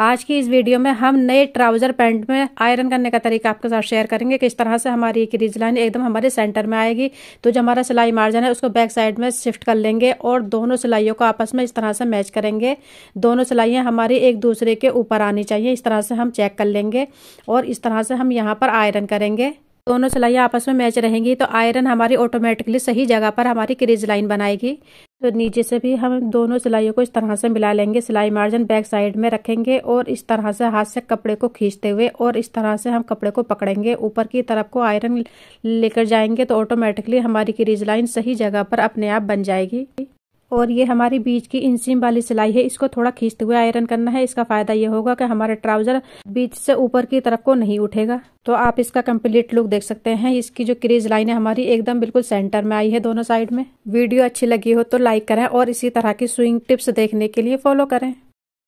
आज की इस वीडियो में हम नए ट्राउजर पैंट में आयरन करने का तरीका आपके साथ शेयर करेंगे किस तरह से हमारी एक रिज लाइन एकदम हमारे सेंटर में आएगी तो जो हमारा सिलाई मार्जिन है उसको बैक साइड में शिफ्ट कर लेंगे और दोनों सिलाइयों को आपस में इस तरह से मैच करेंगे दोनों सिलाइयाँ हमारी एक दूसरे के ऊपर आनी चाहिए इस तरह से हम चेक कर लेंगे और इस तरह से हम यहाँ पर आयरन करेंगे दोनों सिलाइयाँ आपस में मैच रहेंगी तो आयरन हमारी ऑटोमेटिकली सही जगह पर हमारी क्रीज लाइन बनाएगी तो नीचे से भी हम दोनों सिलाइयों को इस तरह से मिला लेंगे सिलाई मार्जिन बैक साइड में रखेंगे और इस तरह से हाथ से कपड़े को खींचते हुए और इस तरह से हम कपड़े को पकड़ेंगे ऊपर की तरफ को आयरन लेकर जाएंगे तो ऑटोमेटिकली हमारी क्रीज लाइन सही जगह पर अपने आप बन जाएगी और ये हमारी बीच की इंसिम वाली सिलाई है इसको थोड़ा खींचते हुए आयरन करना है इसका फायदा ये होगा कि हमारे ट्राउजर बीच से ऊपर की तरफ को नहीं उठेगा तो आप इसका कंप्लीट लुक देख सकते हैं इसकी जो क्रीज लाइन है हमारी एकदम बिल्कुल सेंटर में आई है दोनों साइड में वीडियो अच्छी लगी हो तो लाइक करें और इसी तरह की स्विंग टिप्स देखने के लिए फॉलो करें